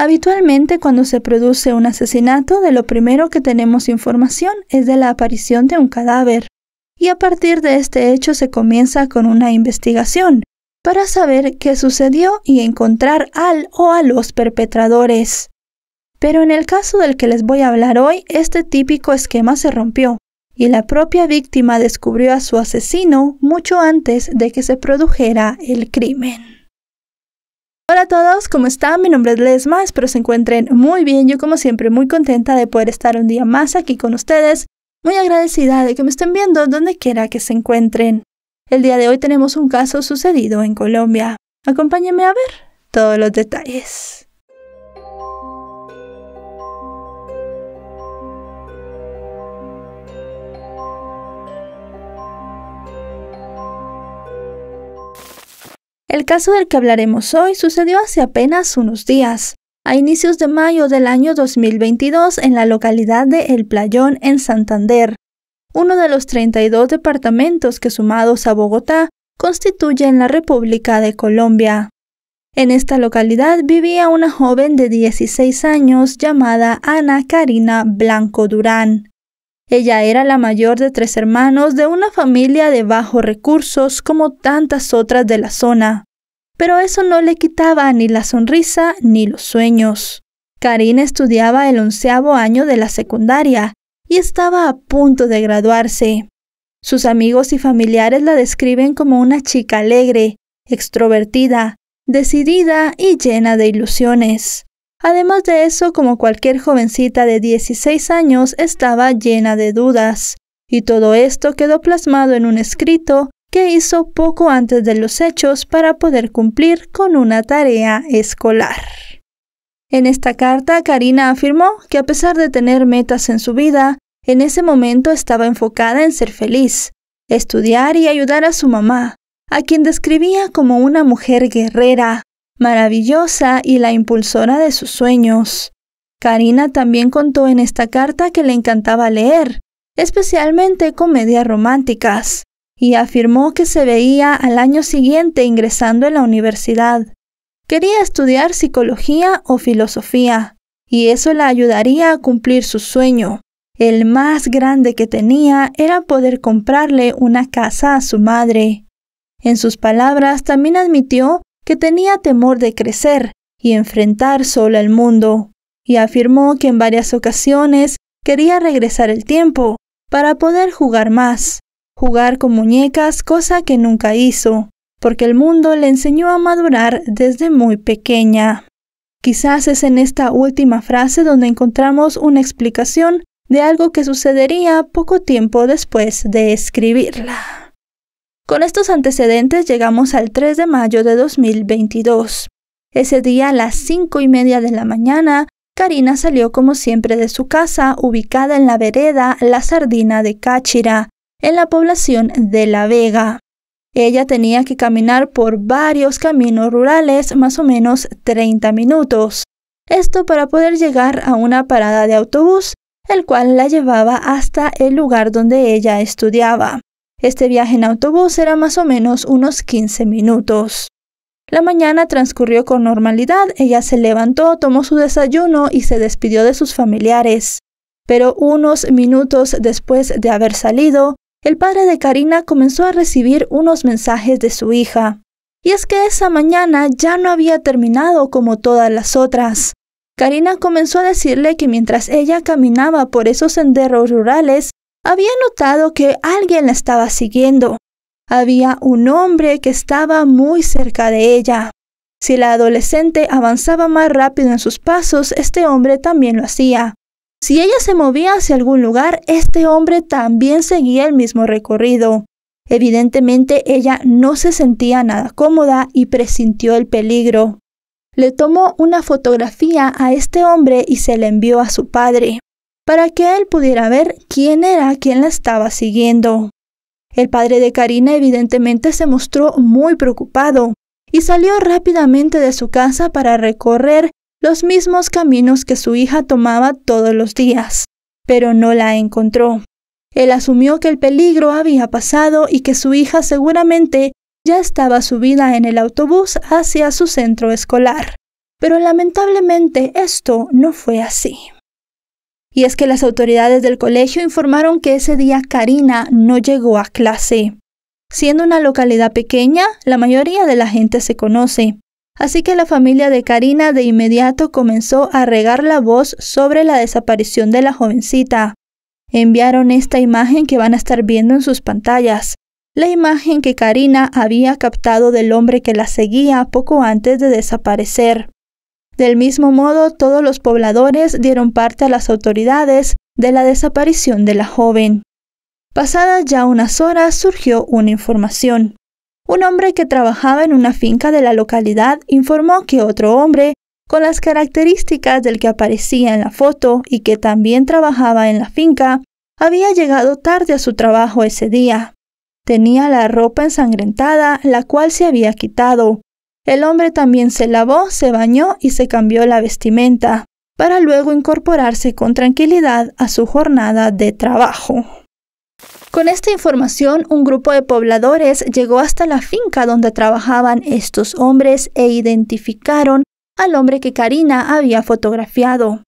Habitualmente cuando se produce un asesinato, de lo primero que tenemos información es de la aparición de un cadáver, y a partir de este hecho se comienza con una investigación para saber qué sucedió y encontrar al o a los perpetradores. Pero en el caso del que les voy a hablar hoy, este típico esquema se rompió, y la propia víctima descubrió a su asesino mucho antes de que se produjera el crimen. Hola a todos, ¿cómo están? Mi nombre es Lesma, espero se encuentren muy bien. Yo como siempre muy contenta de poder estar un día más aquí con ustedes, muy agradecida de que me estén viendo donde quiera que se encuentren. El día de hoy tenemos un caso sucedido en Colombia. Acompáñenme a ver todos los detalles. El caso del que hablaremos hoy sucedió hace apenas unos días, a inicios de mayo del año 2022 en la localidad de El Playón, en Santander, uno de los 32 departamentos que sumados a Bogotá constituyen la República de Colombia. En esta localidad vivía una joven de 16 años llamada Ana Karina Blanco Durán. Ella era la mayor de tres hermanos de una familia de bajos recursos como tantas otras de la zona, pero eso no le quitaba ni la sonrisa ni los sueños. Karina estudiaba el onceavo año de la secundaria y estaba a punto de graduarse. Sus amigos y familiares la describen como una chica alegre, extrovertida, decidida y llena de ilusiones. Además de eso, como cualquier jovencita de 16 años, estaba llena de dudas, y todo esto quedó plasmado en un escrito que hizo poco antes de los hechos para poder cumplir con una tarea escolar. En esta carta, Karina afirmó que a pesar de tener metas en su vida, en ese momento estaba enfocada en ser feliz, estudiar y ayudar a su mamá, a quien describía como una mujer guerrera, maravillosa y la impulsora de sus sueños. Karina también contó en esta carta que le encantaba leer, especialmente comedias románticas, y afirmó que se veía al año siguiente ingresando en la universidad. Quería estudiar psicología o filosofía, y eso la ayudaría a cumplir su sueño. El más grande que tenía era poder comprarle una casa a su madre. En sus palabras también admitió que tenía temor de crecer y enfrentar sola al mundo, y afirmó que en varias ocasiones quería regresar el tiempo para poder jugar más, jugar con muñecas, cosa que nunca hizo, porque el mundo le enseñó a madurar desde muy pequeña. Quizás es en esta última frase donde encontramos una explicación de algo que sucedería poco tiempo después de escribirla. Con estos antecedentes llegamos al 3 de mayo de 2022. Ese día a las 5 y media de la mañana, Karina salió como siempre de su casa, ubicada en la vereda La Sardina de Cáchira, en la población de La Vega. Ella tenía que caminar por varios caminos rurales, más o menos 30 minutos. Esto para poder llegar a una parada de autobús, el cual la llevaba hasta el lugar donde ella estudiaba. Este viaje en autobús era más o menos unos 15 minutos. La mañana transcurrió con normalidad, ella se levantó, tomó su desayuno y se despidió de sus familiares. Pero unos minutos después de haber salido, el padre de Karina comenzó a recibir unos mensajes de su hija. Y es que esa mañana ya no había terminado como todas las otras. Karina comenzó a decirle que mientras ella caminaba por esos senderos rurales, había notado que alguien la estaba siguiendo. Había un hombre que estaba muy cerca de ella. Si la adolescente avanzaba más rápido en sus pasos, este hombre también lo hacía. Si ella se movía hacia algún lugar, este hombre también seguía el mismo recorrido. Evidentemente ella no se sentía nada cómoda y presintió el peligro. Le tomó una fotografía a este hombre y se la envió a su padre para que él pudiera ver quién era quien la estaba siguiendo. El padre de Karina evidentemente se mostró muy preocupado y salió rápidamente de su casa para recorrer los mismos caminos que su hija tomaba todos los días, pero no la encontró. Él asumió que el peligro había pasado y que su hija seguramente ya estaba subida en el autobús hacia su centro escolar. Pero lamentablemente esto no fue así. Y es que las autoridades del colegio informaron que ese día Karina no llegó a clase. Siendo una localidad pequeña, la mayoría de la gente se conoce. Así que la familia de Karina de inmediato comenzó a regar la voz sobre la desaparición de la jovencita. Enviaron esta imagen que van a estar viendo en sus pantallas, la imagen que Karina había captado del hombre que la seguía poco antes de desaparecer. Del mismo modo, todos los pobladores dieron parte a las autoridades de la desaparición de la joven. Pasadas ya unas horas surgió una información. Un hombre que trabajaba en una finca de la localidad informó que otro hombre, con las características del que aparecía en la foto y que también trabajaba en la finca, había llegado tarde a su trabajo ese día. Tenía la ropa ensangrentada, la cual se había quitado, el hombre también se lavó, se bañó y se cambió la vestimenta, para luego incorporarse con tranquilidad a su jornada de trabajo. Con esta información, un grupo de pobladores llegó hasta la finca donde trabajaban estos hombres e identificaron al hombre que Karina había fotografiado.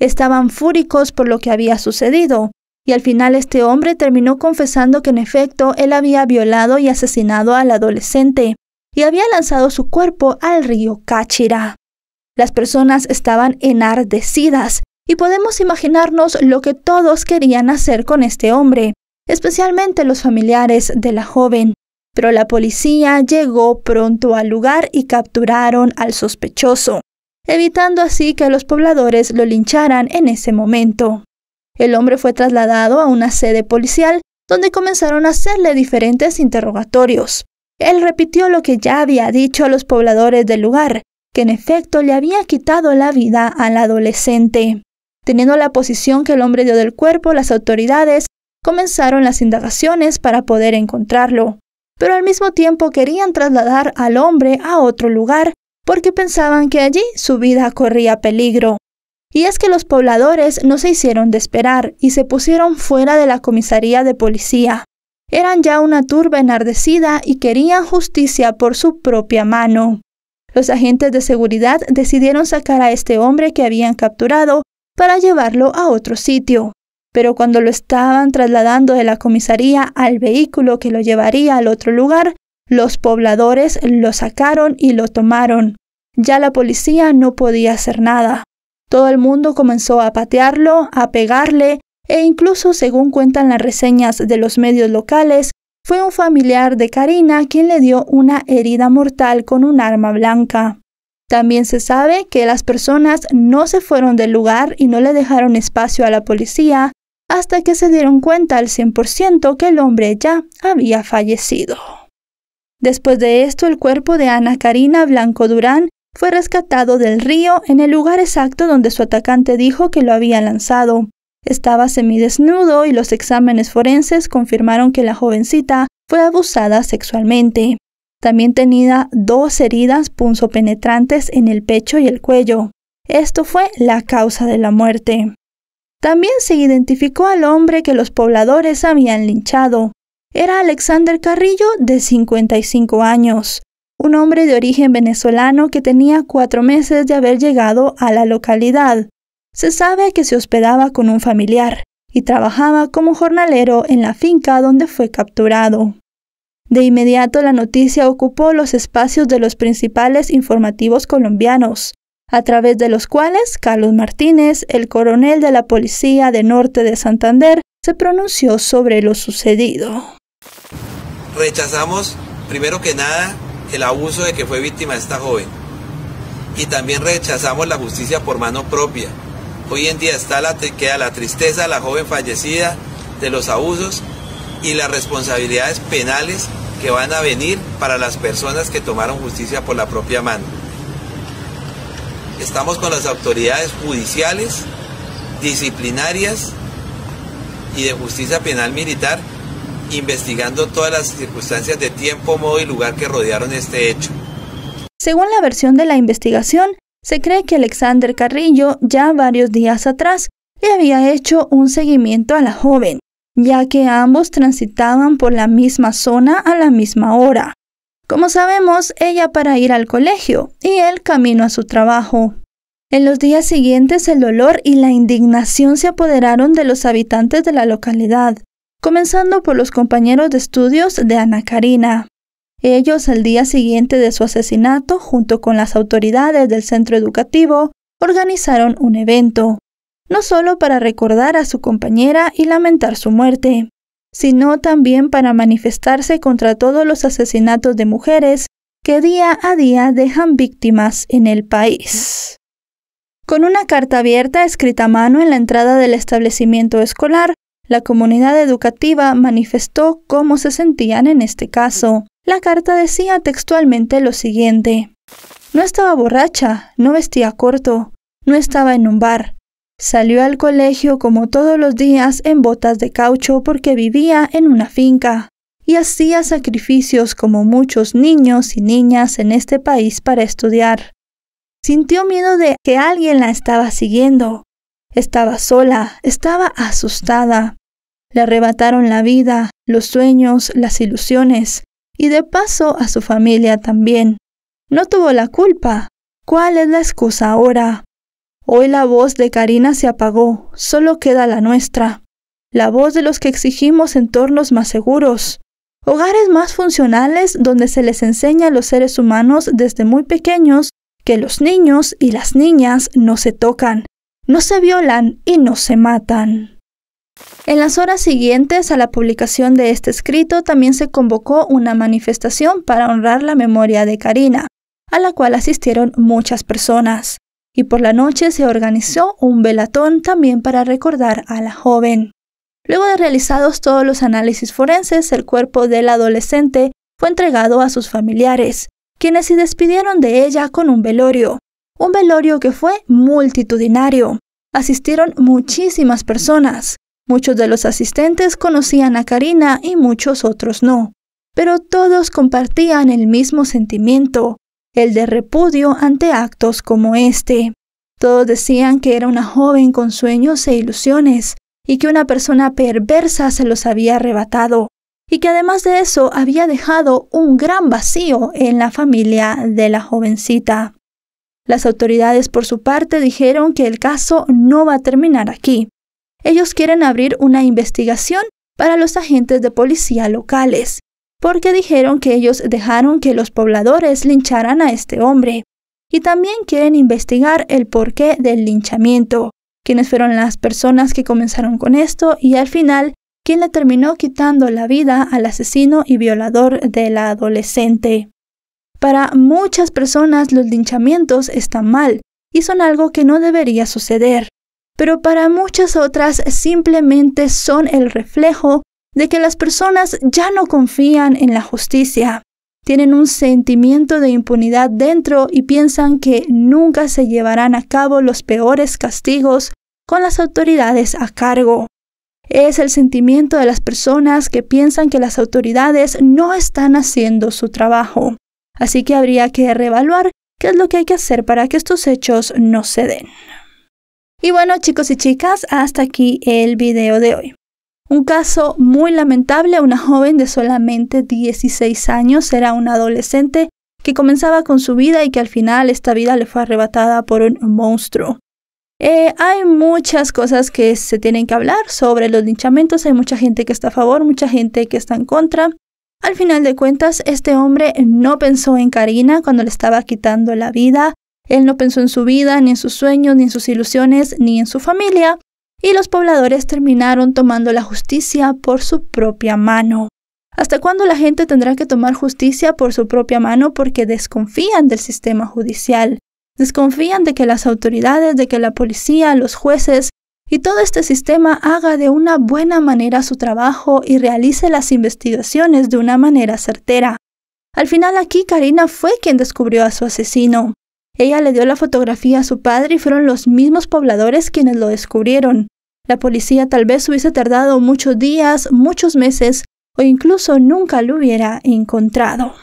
Estaban fúricos por lo que había sucedido, y al final este hombre terminó confesando que en efecto él había violado y asesinado al adolescente, y había lanzado su cuerpo al río Cáchira. Las personas estaban enardecidas y podemos imaginarnos lo que todos querían hacer con este hombre, especialmente los familiares de la joven. Pero la policía llegó pronto al lugar y capturaron al sospechoso, evitando así que los pobladores lo lincharan en ese momento. El hombre fue trasladado a una sede policial donde comenzaron a hacerle diferentes interrogatorios. Él repitió lo que ya había dicho a los pobladores del lugar, que en efecto le había quitado la vida al adolescente. Teniendo la posición que el hombre dio del cuerpo, las autoridades comenzaron las indagaciones para poder encontrarlo, pero al mismo tiempo querían trasladar al hombre a otro lugar porque pensaban que allí su vida corría peligro. Y es que los pobladores no se hicieron de esperar y se pusieron fuera de la comisaría de policía, eran ya una turba enardecida y querían justicia por su propia mano. Los agentes de seguridad decidieron sacar a este hombre que habían capturado para llevarlo a otro sitio. Pero cuando lo estaban trasladando de la comisaría al vehículo que lo llevaría al otro lugar, los pobladores lo sacaron y lo tomaron. Ya la policía no podía hacer nada. Todo el mundo comenzó a patearlo, a pegarle, e incluso según cuentan las reseñas de los medios locales, fue un familiar de Karina quien le dio una herida mortal con un arma blanca. También se sabe que las personas no se fueron del lugar y no le dejaron espacio a la policía hasta que se dieron cuenta al 100% que el hombre ya había fallecido. Después de esto, el cuerpo de Ana Karina Blanco Durán fue rescatado del río en el lugar exacto donde su atacante dijo que lo había lanzado. Estaba semidesnudo y los exámenes forenses confirmaron que la jovencita fue abusada sexualmente. También tenía dos heridas punzopenetrantes en el pecho y el cuello. Esto fue la causa de la muerte. También se identificó al hombre que los pobladores habían linchado. Era Alexander Carrillo, de 55 años, un hombre de origen venezolano que tenía cuatro meses de haber llegado a la localidad. Se sabe que se hospedaba con un familiar y trabajaba como jornalero en la finca donde fue capturado. De inmediato la noticia ocupó los espacios de los principales informativos colombianos, a través de los cuales Carlos Martínez, el coronel de la Policía de Norte de Santander, se pronunció sobre lo sucedido. Rechazamos, primero que nada, el abuso de que fue víctima esta joven. Y también rechazamos la justicia por mano propia, Hoy en día está la, queda la tristeza de la joven fallecida, de los abusos y las responsabilidades penales que van a venir para las personas que tomaron justicia por la propia mano. Estamos con las autoridades judiciales, disciplinarias y de justicia penal militar investigando todas las circunstancias de tiempo, modo y lugar que rodearon este hecho. Según la versión de la investigación, se cree que Alexander Carrillo ya varios días atrás le había hecho un seguimiento a la joven, ya que ambos transitaban por la misma zona a la misma hora. Como sabemos, ella para ir al colegio y él camino a su trabajo. En los días siguientes el dolor y la indignación se apoderaron de los habitantes de la localidad, comenzando por los compañeros de estudios de Ana Karina. Ellos, al día siguiente de su asesinato, junto con las autoridades del centro educativo, organizaron un evento, no solo para recordar a su compañera y lamentar su muerte, sino también para manifestarse contra todos los asesinatos de mujeres que día a día dejan víctimas en el país. Con una carta abierta escrita a mano en la entrada del establecimiento escolar, la comunidad educativa manifestó cómo se sentían en este caso, la carta decía textualmente lo siguiente. No estaba borracha, no vestía corto, no estaba en un bar. Salió al colegio como todos los días en botas de caucho porque vivía en una finca y hacía sacrificios como muchos niños y niñas en este país para estudiar. Sintió miedo de que alguien la estaba siguiendo. Estaba sola, estaba asustada. Le arrebataron la vida, los sueños, las ilusiones, y de paso a su familia también. No tuvo la culpa. ¿Cuál es la excusa ahora? Hoy la voz de Karina se apagó, solo queda la nuestra, la voz de los que exigimos entornos más seguros, hogares más funcionales donde se les enseña a los seres humanos desde muy pequeños que los niños y las niñas no se tocan, no se violan y no se matan. En las horas siguientes a la publicación de este escrito también se convocó una manifestación para honrar la memoria de Karina, a la cual asistieron muchas personas, y por la noche se organizó un velatón también para recordar a la joven. Luego de realizados todos los análisis forenses, el cuerpo del adolescente fue entregado a sus familiares, quienes se despidieron de ella con un velorio, un velorio que fue multitudinario. Asistieron muchísimas personas, Muchos de los asistentes conocían a Karina y muchos otros no, pero todos compartían el mismo sentimiento, el de repudio ante actos como este. Todos decían que era una joven con sueños e ilusiones, y que una persona perversa se los había arrebatado, y que además de eso había dejado un gran vacío en la familia de la jovencita. Las autoridades por su parte dijeron que el caso no va a terminar aquí, ellos quieren abrir una investigación para los agentes de policía locales, porque dijeron que ellos dejaron que los pobladores lincharan a este hombre. Y también quieren investigar el porqué del linchamiento, quiénes fueron las personas que comenzaron con esto y al final quién le terminó quitando la vida al asesino y violador de la adolescente. Para muchas personas los linchamientos están mal y son algo que no debería suceder pero para muchas otras simplemente son el reflejo de que las personas ya no confían en la justicia, tienen un sentimiento de impunidad dentro y piensan que nunca se llevarán a cabo los peores castigos con las autoridades a cargo. Es el sentimiento de las personas que piensan que las autoridades no están haciendo su trabajo. Así que habría que reevaluar qué es lo que hay que hacer para que estos hechos no se den. Y bueno chicos y chicas, hasta aquí el video de hoy. Un caso muy lamentable, una joven de solamente 16 años era una adolescente que comenzaba con su vida y que al final esta vida le fue arrebatada por un monstruo. Eh, hay muchas cosas que se tienen que hablar sobre los linchamientos, hay mucha gente que está a favor, mucha gente que está en contra. Al final de cuentas, este hombre no pensó en Karina cuando le estaba quitando la vida, él no pensó en su vida, ni en sus sueños, ni en sus ilusiones, ni en su familia, y los pobladores terminaron tomando la justicia por su propia mano. ¿Hasta cuándo la gente tendrá que tomar justicia por su propia mano porque desconfían del sistema judicial? Desconfían de que las autoridades, de que la policía, los jueces y todo este sistema haga de una buena manera su trabajo y realice las investigaciones de una manera certera. Al final aquí Karina fue quien descubrió a su asesino. Ella le dio la fotografía a su padre y fueron los mismos pobladores quienes lo descubrieron. La policía tal vez hubiese tardado muchos días, muchos meses o incluso nunca lo hubiera encontrado.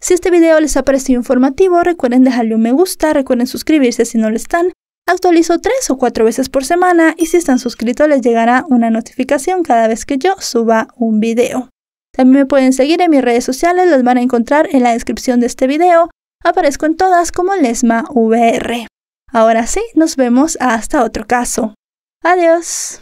Si este video les ha parecido informativo, recuerden dejarle un me gusta, recuerden suscribirse si no lo están. Actualizo tres o cuatro veces por semana y si están suscritos les llegará una notificación cada vez que yo suba un video. También me pueden seguir en mis redes sociales, los van a encontrar en la descripción de este video. Aparezco en todas como Lesma VR. Ahora sí, nos vemos hasta otro caso. Adiós.